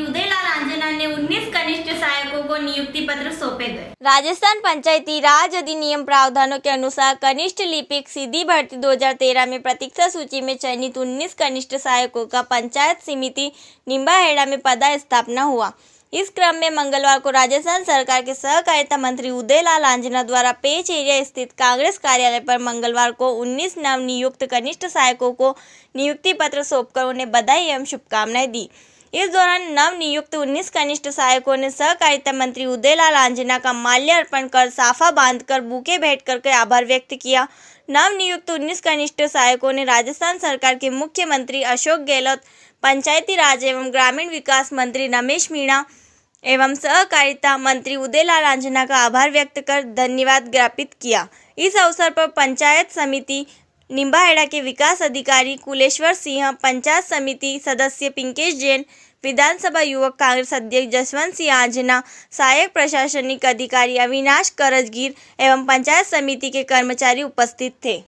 मंत्री उदयलाल आंजना ने 19 कनिष्ठ सहायकों को नियुक्ति पत्र सौंपे गए राजस्थान पंचायती राज अधिनियम प्रावधानों के अनुसार कनिष्ठ लिपिक सीधी भर्ती 2013 में प्रतीक्षा सूची में चयनित 19 कनिष्ठ सहायकों का पंचायत समिति निम्बाहेड़ा में पदा स्थापना हुआ इस क्रम में मंगलवार को राजस्थान सरकार के सहकारिता मंत्री उदयलाल आंजना द्वारा पेच एरिया स्थित कांग्रेस कार्यालय पर मंगलवार को 19 नव नियुक्त कनिष्ठ सहायकों को नियुक्ति पत्र सौंपकर उन्हें बधाई एवं शुभकामनाएं दी इस दौरान नवनियुक्त उन्नीस कनिष्ठ सहायकों ने सहकारिता मंत्री उदयलाल आंजना का माल्यार्पण कर साफा बांधकर बूके भेंट करके आभार व्यक्त किया नव नियुक्त उन्नीस कनिष्ठ सहायकों ने राजस्थान सरकार के मुख्यमंत्री अशोक गहलोत पंचायती राज एवं ग्रामीण विकास मंत्री रमेश मीणा एवं सहकारिता मंत्री उदयलाल आंजना का आभार व्यक्त कर धन्यवाद ज्ञापित किया इस अवसर पर पंचायत समिति निम्बाहेड़ा के विकास अधिकारी कुलेश्वर सिंह पंचायत समिति सदस्य पिंकेश जैन विधानसभा युवक कांग्रेस अध्यक्ष जसवंत सिंह आंजना सहायक प्रशासनिक अधिकारी अविनाश करजगीर एवं पंचायत समिति के कर्मचारी उपस्थित थे